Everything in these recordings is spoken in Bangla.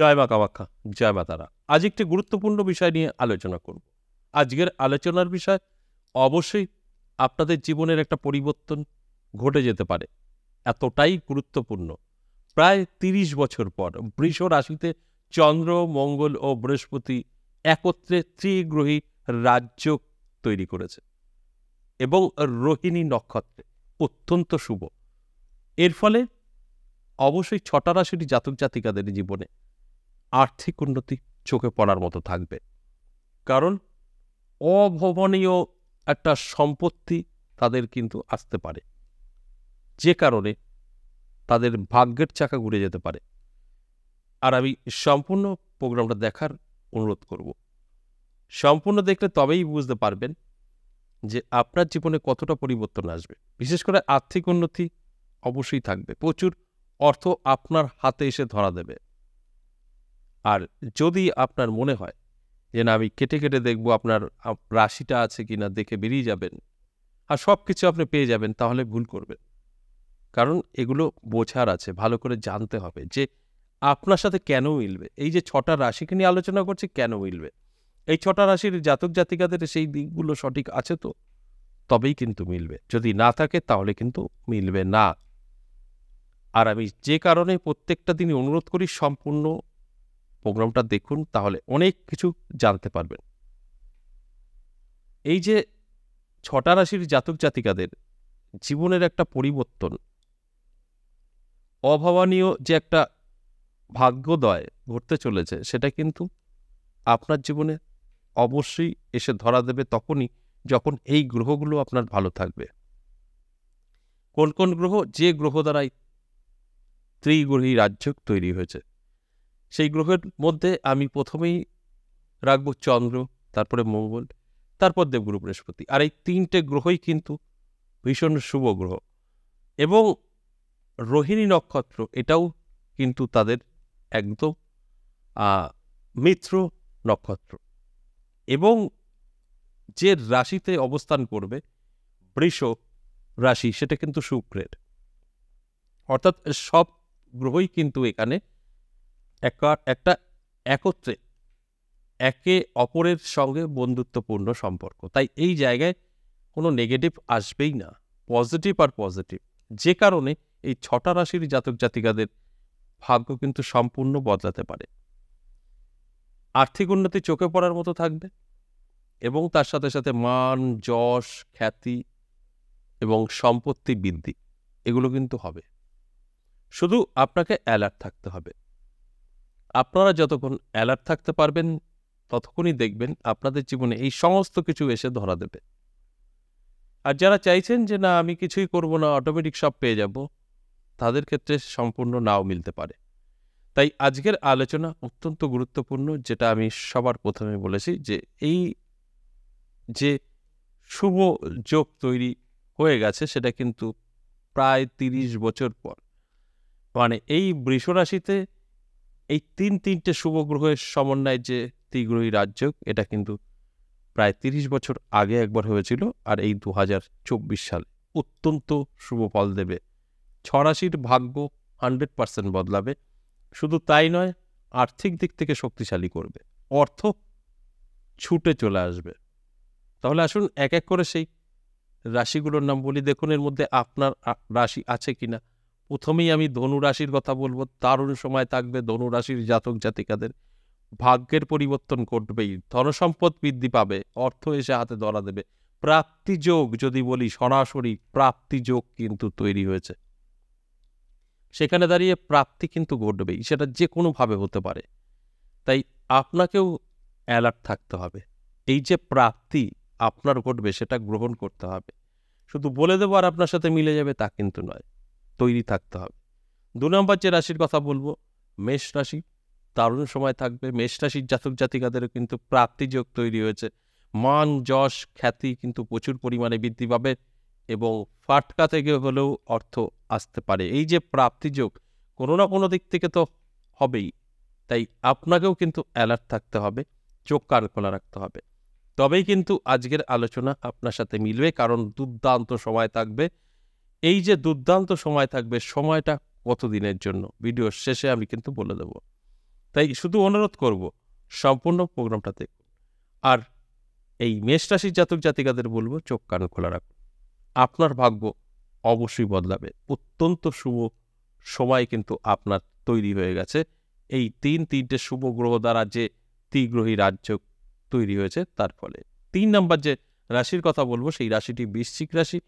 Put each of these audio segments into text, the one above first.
জয় মা কামাখ্যা জয় মা তারা আজ একটি গুরুত্বপূর্ণ বিষয় নিয়ে আলোচনা করব আজকের আলোচনার বিষয় অবশ্যই আপনাদের জীবনের একটা পরিবর্তন ঘটে যেতে পারে এতটাই গুরুত্বপূর্ণ প্রায় ৩০ বছর পর বৃষ রাশিতে চন্দ্র মঙ্গল ও বৃহস্পতি একত্রে ত্রিগ্রহী রাজ্য তৈরি করেছে এবং রোহিণী নক্ষত্রে অত্যন্ত শুভ এর ফলে অবশ্যই ছটা রাশিটি জাতক জাতিকাদের জীবনে আর্থিক উন্নতি চোখে পড়ার মতো থাকবে কারণ অভবনীয় একটা সম্পত্তি তাদের কিন্তু আসতে পারে যে কারণে তাদের ভাগ্যের চাকা ঘুরে যেতে পারে আর আমি সম্পূর্ণ প্রোগ্রামটা দেখার অনুরোধ করব সম্পূর্ণ দেখলে তবেই বুঝতে পারবেন যে আপনার জীবনে কতটা পরিবর্তন আসবে বিশেষ করে আর্থিক উন্নতি অবশ্যই থাকবে প্রচুর অর্থ আপনার হাতে এসে ধরা দেবে আর যদি আপনার মনে হয় যে না আমি কেটে কেটে দেখব আপনার রাশিটা আছে কি না দেখে বেরিয়ে যাবেন আর সব কিছু আপনি পেয়ে যাবেন তাহলে ভুল করবেন কারণ এগুলো বোঝার আছে ভালো করে জানতে হবে যে আপনার সাথে কেন মিলবে এই যে ছটা রাশিকে নিয়ে আলোচনা করছে কেন মিলবে এই ছটা রাশির জাতক জাতিকাদের সেই দিকগুলো সঠিক আছে তো তবেই কিন্তু মিলবে যদি না থাকে তাহলে কিন্তু মিলবে না আর আমি যে কারণে প্রত্যেকটা দিনই অনুরোধ করি সম্পূর্ণ প্রোগ্রামটা দেখুন তাহলে অনেক কিছু জানতে পারবেন এই যে ছটা রাশির জাতক জাতিকাদের জীবনের একটা পরিবর্তন অভাবনীয় যে একটা ভাগ্যোদয় ঘটতে চলেছে সেটা কিন্তু আপনার জীবনে অবশ্যই এসে ধরা দেবে তখনই যখন এই গ্রহগুলো আপনার ভালো থাকবে কোন কোন গ্রহ যে গ্রহ দ্বারাই ত্রিগ্রহী রাজ্য তৈরি হয়েছে সেই গ্রহের মধ্যে আমি প্রথমেই রাখবো চন্দ্র তারপরে মঙ্গল তারপর দেবগুরু বৃহস্পতি আর এই তিনটে গ্রহই কিন্তু ভীষণ শুভ গ্রহ এবং রোহিণী নক্ষত্র এটাও কিন্তু তাদের একদম মিত্র নক্ষত্র এবং যে রাশিতে অবস্থান করবে বৃষ রাশি সেটা কিন্তু শুক্রের অর্থাৎ সব গ্রহই কিন্তু এখানে একটা একত্রে একে অপরের সঙ্গে বন্ধুত্বপূর্ণ সম্পর্ক তাই এই জায়গায় কোনো নেগেটিভ আসবেই না পজিটিভ আর পজিটিভ যে কারণে এই ছটা রাশির জাতক জাতিকাদের ভাগ্য কিন্তু সম্পূর্ণ বদলাতে পারে আর্থিক উন্নতি চোখে পড়ার মতো থাকবে এবং তার সাথে সাথে মান যশ খ্যাতি এবং সম্পত্তি বৃদ্ধি এগুলো কিন্তু হবে শুধু আপনাকে অ্যালার্ট থাকতে হবে আপনারা যতক্ষণ অ্যালার্ট থাকতে পারবেন ততক্ষণই দেখবেন আপনাদের জীবনে এই সমস্ত কিছু এসে ধরা দেবে আর যারা চাইছেন যে না আমি কিছুই করব না অটোমেটিক সব পেয়ে যাব তাদের ক্ষেত্রে সম্পূর্ণ নাও মিলতে পারে তাই আজকের আলোচনা অত্যন্ত গুরুত্বপূর্ণ যেটা আমি সবার প্রথমে বলেছি যে এই যে শুভ যোগ তৈরি হয়ে গেছে সেটা কিন্তু প্রায় তিরিশ বছর পর মানে এই বৃষরাশিতে এই তিন তিনটে শুভ গ্রহের সমন্বয় যে ত্রিগ্রহী রাজ্য এটা কিন্তু প্রায় তিরিশ বছর আগে একবার হয়েছিল আর এই দু সালে অত্যন্ত শুভ ফল দেবে ছরাশির ভাগ্য হান্ড্রেড পার্সেন্ট বদলাবে শুধু তাই নয় আর্থিক দিক থেকে শক্তিশালী করবে অর্থ ছুটে চলে আসবে তাহলে আসুন এক এক করে সেই রাশিগুলোর নাম বলি দেখুন এর মধ্যে আপনার রাশি আছে কিনা প্রথমেই আমি ধনুরাশির কথা বলবো দারুণ সময় থাকবে ধনুরাশির জাতক জাতিকাদের ভাগ্যের পরিবর্তন ঘটবেই ধনসম্পদ বৃদ্ধি পাবে অর্থ এসে হাতে ধরা দেবে প্রাপ্তিযোগ যদি বলি সরাসরি প্রাপ্তিযোগ কিন্তু তৈরি হয়েছে সেখানে দাঁড়িয়ে প্রাপ্তি কিন্তু ঘটবেই সেটা যে কোনোভাবে হতে পারে তাই আপনাকেও অ্যালার্ট থাকতে হবে এই যে প্রাপ্তি আপনার ঘটবে সেটা গ্রহণ করতে হবে শুধু বলে দেবো আর আপনার সাথে মিলে যাবে তা কিন্তু নয় তৈরি থাকতে হবে দু নম্বর যে রাশির কথা বলবো মেষ রাশি দারুণ সময় থাকবে মেষ রাশির জাতক জাতিকাদেরও কিন্তু প্রাপ্তিযোগ তৈরি হয়েছে মান যশ খ্যাতি কিন্তু প্রচুর পরিমাণে বৃদ্ধি পাবে এবং ফাটকা থেকে হলেও অর্থ আসতে পারে এই যে প্রাপ্তিযোগ কোনো না কোনো দিক থেকে তো হবেই তাই আপনাকেও কিন্তু অ্যালার্ট থাকতে হবে চোখ কার খোলা রাখতে হবে তবেই কিন্তু আজকের আলোচনা আপনার সাথে মিলবে কারণ দুর্দান্ত সময় থাকবে এই যে দুর্দান্ত সময় থাকবে সময়টা কতদিনের জন্য ভিডিও শেষে আমি কিন্তু বলে দেব তাই শুধু অনুরোধ করব সম্পূর্ণ প্রোগ্রামটা দেখুন আর এই মেষ রাশির জাতক জাতিকাদের বলবো চোখ কান খোলা রাখুন আপনার ভাগ্য অবশ্যই বদলাবে অত্যন্ত শুভ সময় কিন্তু আপনার তৈরি হয়ে গেছে এই তিন তিনটে শুভ গ্রহ দ্বারা যে তিগ্রহী রাজ্য তৈরি হয়েছে তার ফলে তিন নাম্বার যে রাশির কথা বলবো সেই রাশিটি বৃশ্চিক রাশি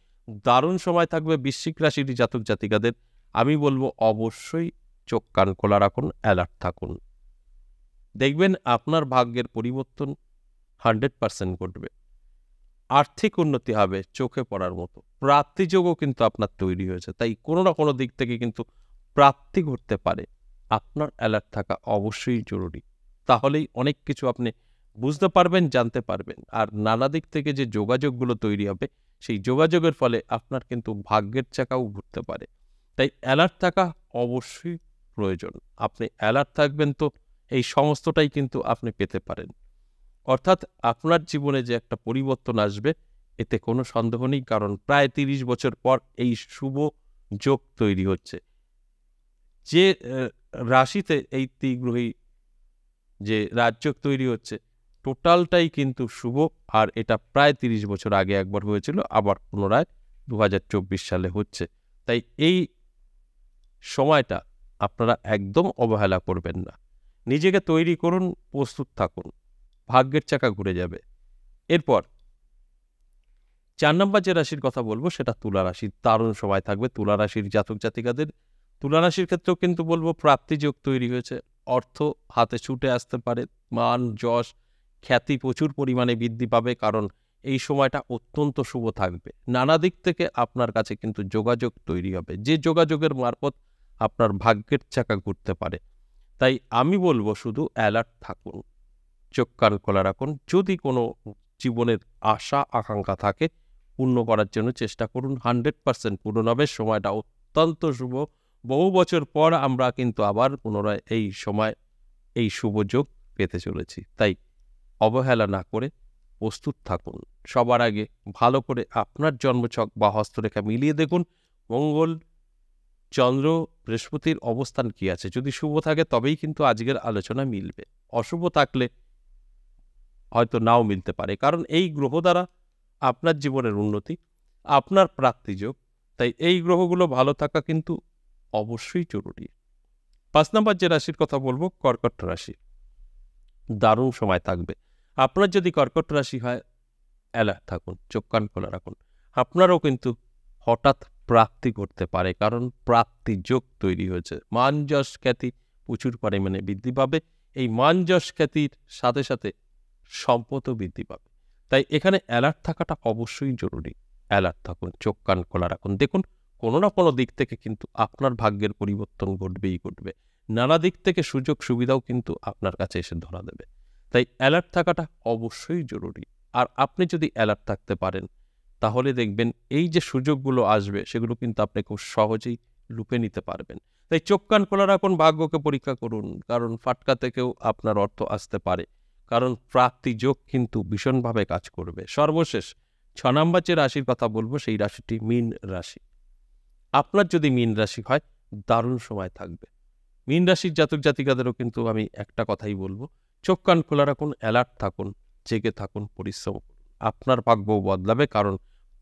দারুণ সময় থাকবে বৃশ্চিক রাশির জাতক জাতিকাদের আমি বলবো অবশ্যই চোখ কান খোলা রাখুন অ্যালার্ট থাকুন দেখবেন আপনার ভাগ্যের পরিবর্তন হান্ড্রেড পারসেন্ট ঘটবে আর্থিক উন্নতি হবে চোখে পড়ার মতো প্রাপ্তিযোগও কিন্তু আপনার তৈরি হয়েছে তাই কোনো না কোনো দিক থেকে কিন্তু প্রাপ্তি ঘটতে পারে আপনার অ্যালার্ট থাকা অবশ্যই জরুরি তাহলেই অনেক কিছু আপনি বুঝতে পারবেন জানতে পারবেন আর নানা দিক থেকে যে যোগাযোগগুলো তৈরি হবে সেই যোগাযোগের ফলে আপনার কিন্তু ভাগ্যের চাকাও ঘুরতে পারে তাই অ্যালার্ট থাকা অবশ্যই প্রয়োজন আপনি অ্যালার্ট থাকবেন তো এই সমস্তটাই কিন্তু আপনি পেতে পারেন অর্থাৎ আপনার জীবনে যে একটা পরিবর্তন আসবে এতে কোনো সন্দেহ নেই কারণ প্রায় তিরিশ বছর পর এই শুভ যোগ তৈরি হচ্ছে যে রাশিতে এই তিগ্রহী যে রাজযোগ তৈরি হচ্ছে টোটালটাই কিন্তু শুভ আর এটা প্রায় তিরিশ বছর আগে একবার হয়েছিল আবার পুনরায় দু সালে হচ্ছে তাই এই সময়টা আপনারা একদম অবহেলা করবেন না নিজেকে তৈরি করুন প্রস্তুত থাকুন ভাগ্যের চাকা ঘুরে যাবে এরপর চার নম্বর যে রাশির কথা বলবো সেটা তুলা রাশির দারুণ সময় থাকবে তুলা রাশির জাতক জাতিকাদের তুলা রাশির ক্ষেত্রেও কিন্তু বলবো প্রাপ্তিযোগ তৈরি হয়েছে অর্থ হাতে ছুটে আসতে পারে মান যশ খ্যাতি প্রচুর পরিমাণে বৃদ্ধি পাবে কারণ এই সময়টা অত্যন্ত শুভ থাকবে নানা দিক থেকে আপনার কাছে কিন্তু যোগাযোগ তৈরি হবে যে যোগাযোগের মারফত আপনার ভাগ্যের চাকা ঘুরতে পারে তাই আমি বলবো শুধু অ্যালার্ট থাকুন চোখ কান খোলা রাখুন যদি কোনো জীবনের আশা আকাঙ্ক্ষা থাকে পূর্ণ করার জন্য চেষ্টা করুন হান্ড্রেড পার্সেন্ট পূরণ হবে সময়টা অত্যন্ত শুভ বহু বছর পর আমরা কিন্তু আবার পুনরায় এই সময় এই শুভ যোগ পেতে চলেছি তাই অবহেলা না করে প্রস্তুত থাকুন সবার আগে ভালো করে আপনার জন্মছক বা হস্তরেখা মিলিয়ে দেখুন মঙ্গল চন্দ্র বৃহস্পতির অবস্থান কি আছে যদি শুভ থাকে তবেই কিন্তু আজকের আলোচনা মিলবে অশুভ থাকলে হয়তো নাও মিলতে পারে কারণ এই গ্রহ দ্বারা আপনার জীবনের উন্নতি আপনার প্রাপ্তিযোগ তাই এই গ্রহগুলো ভালো থাকা কিন্তু অবশ্যই জরুরি পাঁচ নম্বর যে রাশির কথা বলবো কর্কট রাশি দারুণ সময় থাকবে আপনার যদি কর্কট রাশি হয় অ্যালার্ট থাকুন চোখ কান খোলা রাখুন আপনারও কিন্তু হঠাৎ প্রাপ্তি করতে পারে কারণ প্রাপ্তি যোগ তৈরি হয়েছে মান যশ খ্যাতি প্রচুর পরিমাণে বৃদ্ধি পাবে এই মান যশ খ্যাতির সাথে সাথে সম্পদও বৃদ্ধি পাবে তাই এখানে অ্যালার্ট থাকাটা অবশ্যই জরুরি অ্যালার্ট থাকুন চোখ কান খোলা রাখুন দেখুন কোনো না কোনো দিক থেকে কিন্তু আপনার ভাগ্যের পরিবর্তন ঘটবেই ঘটবে নানা দিক থেকে সুযোগ সুবিধাও কিন্তু আপনার কাছে এসে ধরা দেবে তাই অ্যালার্ট থাকাটা অবশ্যই জরুরি আর আপনি যদি অ্যালার্ট থাকতে পারেন তাহলে দেখবেন এই যে সুযোগগুলো আসবে সেগুলো কিন্তু আপনি খুব সহজেই লুপে নিতে পারবেন তাই চোখ কান খোলা রাখুন ভাগ্যকে পরীক্ষা করুন কারণ ফাটকা থেকেও আপনার অর্থ আসতে পারে কারণ প্রাপ্তিযোগ কিন্তু ভীষণভাবে কাজ করবে সর্বশেষ ছ নম্বর যে রাশির কথা বলবো সেই রাশিটি মীন রাশি আপনার যদি মীন রাশি হয় দারুণ সময় থাকবে মীন রাশির জাতক জাতিকাদেরও কিন্তু আমি একটা কথাই বলবো চোখ কান খোলা রাখুন অ্যালার্ট থাকুন জেগে থাকুন পরিশ্রম আপনার ভাগ্য বদলাবে কারণ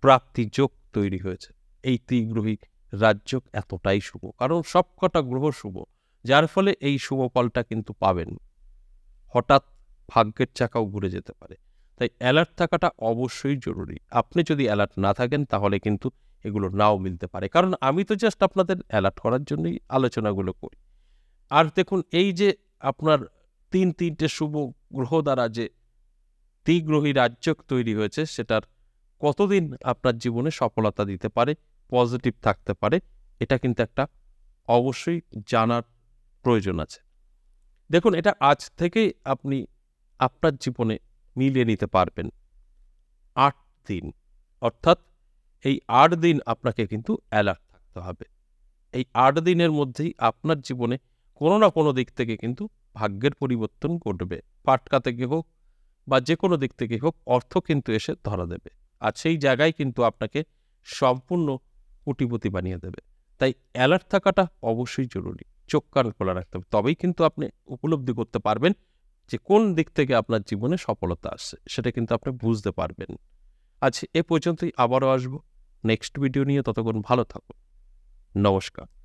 প্রাপ্তি যোগ তৈরি হয়েছে এই ত্রিগ্রহী রাজযোগ এতটাই শুভ কারণ সবকটা গ্রহ শুভ যার ফলে এই শুভ ফলটা কিন্তু পাবেন হঠাৎ ভাগ্যের চাকাও ঘুরে যেতে পারে তাই অ্যালার্ট থাকাটা অবশ্যই জরুরি আপনি যদি অ্যালার্ট না থাকেন তাহলে কিন্তু এগুলো নাও মিলতে পারে কারণ আমি তো জাস্ট আপনাদের অ্যালার্ট করার জন্যই আলোচনাগুলো করি আর দেখুন এই যে আপনার তিন তিনটে শুভ গ্রহ দ্বারা যে ত্রিগ্রহী রাজ্য তৈরি হয়েছে সেটার কতদিন আপনার জীবনে সফলতা দিতে পারে পজিটিভ থাকতে পারে এটা কিন্তু একটা অবশ্যই জানার প্রয়োজন আছে দেখুন এটা আজ থেকে আপনি আপনার জীবনে মিলিয়ে নিতে পারবেন আট দিন অর্থাৎ এই আট দিন আপনাকে কিন্তু অ্যালার্ট থাকতে হবে এই আট দিনের মধ্যেই আপনার জীবনে কোনো না কোনো দিক থেকে কিন্তু ভাগ্যের পরিবর্তন ঘটবে পাটকা থেকে হোক বা যে কোনো দিক থেকে হোক অর্থ কিন্তু এসে ধরা দেবে আর সেই জায়গায় কিন্তু আপনাকে সম্পূর্ণ কুটিপতি বানিয়ে দেবে তাই অ্যালার্ট থাকাটা অবশ্যই জরুরি চোখ কান খোলা রাখতে হবে তবেই কিন্তু আপনি উপলব্ধি করতে পারবেন যে কোন দিক থেকে আপনার জীবনে সফলতা আসছে সেটা কিন্তু আপনি বুঝতে পারবেন আচ্ছা এ পর্যন্তই আবারও আসবো নেক্সট ভিডিও নিয়ে ততক্ষণ ভালো থাকুন নমস্কার